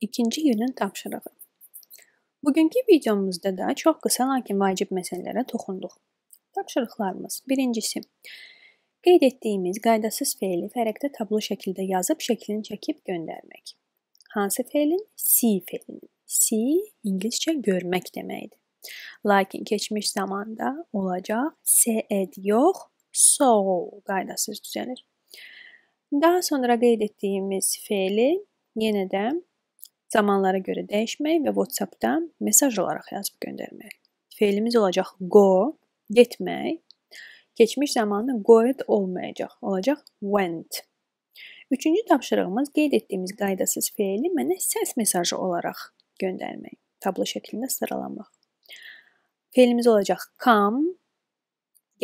İkinci günün tapşırığı. Bugünkü videomuzda da çox qısa, lakin vacib məsələlərə toxunduq. Tapşırıqlarımız. Birincisi, qeyd etdiyimiz qaydasız feili fərəqdə tablo şəkildə yazıb şəklini çəkib göndərmək. Hansı feilin? See feilinin. See ingiliscə görmək deməkdir. Lakin keçmiş zamanda olacaq said yox, so qaydasız düzəlir. Daha sonra qeyd etdiyimiz feili yenə də Zamanlara görə dəyişmək və WhatsApp-da mesaj olaraq yazıb göndərmək. Feilimiz olacaq go, getmək. Keçmiş zamanı goet olmayacaq, olacaq went. Üçüncü tapşırığımız qeyd etdiyimiz qaydasız feili mənə səs mesajı olaraq göndərmək, tablo şəklində sıralamaq. Feilimiz olacaq come,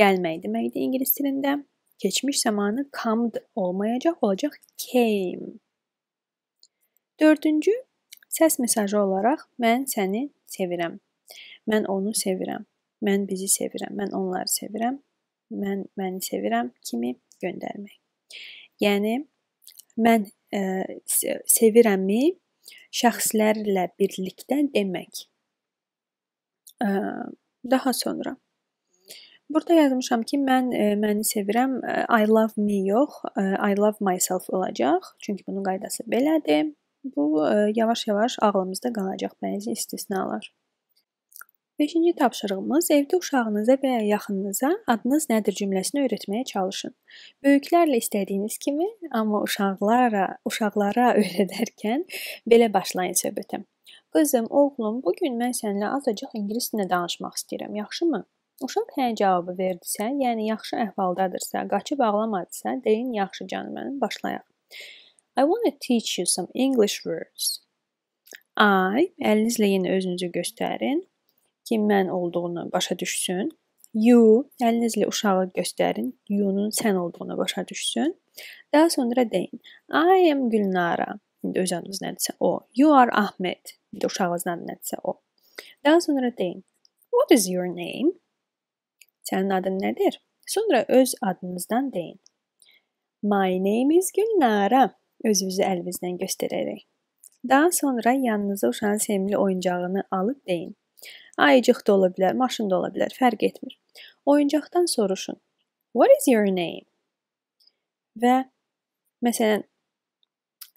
gəlmək deməkdir ingilis dilində. Keçmiş zamanı comed olmayacaq, olacaq came. Dördüncü Səs mesajı olaraq mən səni sevirəm. Mən onu sevirəm. Mən bizi sevirəm. Mən onları sevirəm. Mən məni sevirəm kimi göndərmək. Yəni mən ə, e, sevirəmmi şəxslərlə birlikdə demək. Ə, e, daha sonra Burada yazmışam ki, mən ə, e, məni sevirəm, I love me yox, I love myself olacaq. Çünki bunun qaydası belədir. Bu e, yavaş-yavaş ağlımızda qalacaq bəzi istisnalar. 5-ci tapşırığımız evdə uşağınıza və ya yaxınınıza adınız nədir cümləsini öyrətməyə çalışın. Böyüklərlə istədiyiniz kimi, amma uşaqlara, uşaqlara öyrədərkən belə başlayın söhbətə. Qızım, oğlum, bu gün mən səninlə azacıq ingilis dilində danışmaq istəyirəm, yaxşımı? Uşaq hə cavabı verdisə, yəni yaxşı əhvaldadırsa, qaçıb ağlamadısa, deyin yaxşı canım mənim, başlayaq. I want to teach you some English words. I, əlinizlə yenə özünüzü göstərin ki, mən olduğunu başa düşsün. You, əlinizlə uşağı göstərin, you-nun sən olduğunu başa düşsün. Daha sonra deyin, I am Gülnara. İndi öz adınız nədirsə o. You are Ahmet. İndi uşağınızın adı nədirsə o. Daha sonra deyin, What is your name? Sənin adın nədir? Sonra öz adınızdan deyin. My name is Gülnara özünüzü əlinizlə göstərərək. Daha sonra yanınıza uşağın sevimli oyuncağını alıb deyin. Ayıcıq da ola bilər, maşın da ola bilər, fərq etmir. Oyuncaqdan soruşun. What is your name? Və məsələn,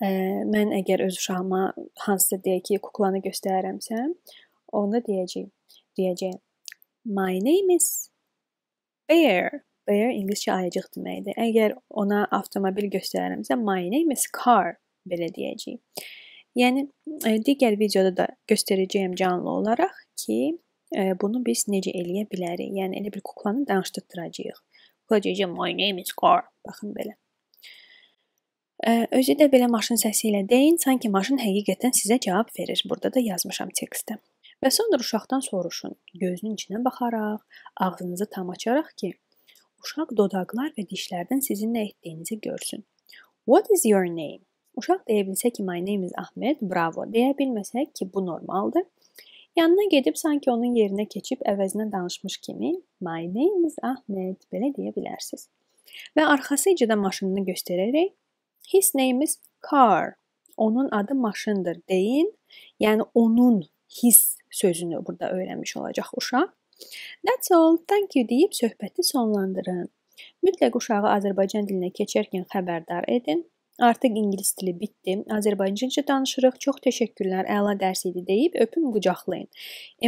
ə, e, mən əgər öz uşağıma hansısa deyək ki, kuklanı göstərərəmsə, onda deyəcəyim, deyəcəyəm. My name is Bear. Bear ingiliscə ayıcıq deməkdir. Əgər ona avtomobil göstərərəmsə my name is car belə deyəcəyik. Yəni e, digər videoda da göstərəcəyim canlı olaraq ki, e, bunu biz necə eləyə bilərik? Yəni elə bir kuklanı danışdıracağıq. Kukla deyəcək my name is car. Baxın belə. E, özü də belə maşın səsi ilə deyin, sanki maşın həqiqətən sizə cavab verir. Burada da yazmışam tekstdə. Və sonra uşaqdan soruşun, gözünün içinə baxaraq, ağzınızı tam açaraq ki, Uşaq dodaqlar və dişlərdən sizin nə etdiyinizi görsün. What is your name? Uşaq deyə bilsə ki, my name is Ahmed, bravo. Deyə bilməsək ki, bu normaldır. Yanına gedib sanki onun yerinə keçib əvəzinə danışmış kimi, my name is Ahmed belə deyə bilərsiniz. Və arxasıca da maşınını göstərərək, his name is car. Onun adı maşındır deyin. Yəni onun his sözünü burada öyrənmiş olacaq uşaq. That's all. Thank you deyib söhbəti sonlandırın. Mütləq uşağı Azərbaycan dilinə keçərkən xəbərdar edin. Artıq ingilis dili bitdi. Azərbaycanca danışırıq. Çox təşəkkürlər. Əla dərs idi deyib öpün qucaqlayın.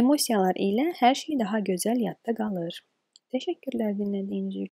Emosiyalar ilə hər şey daha gözəl yadda qalır. Təşəkkürlər dinlədiyiniz üçün.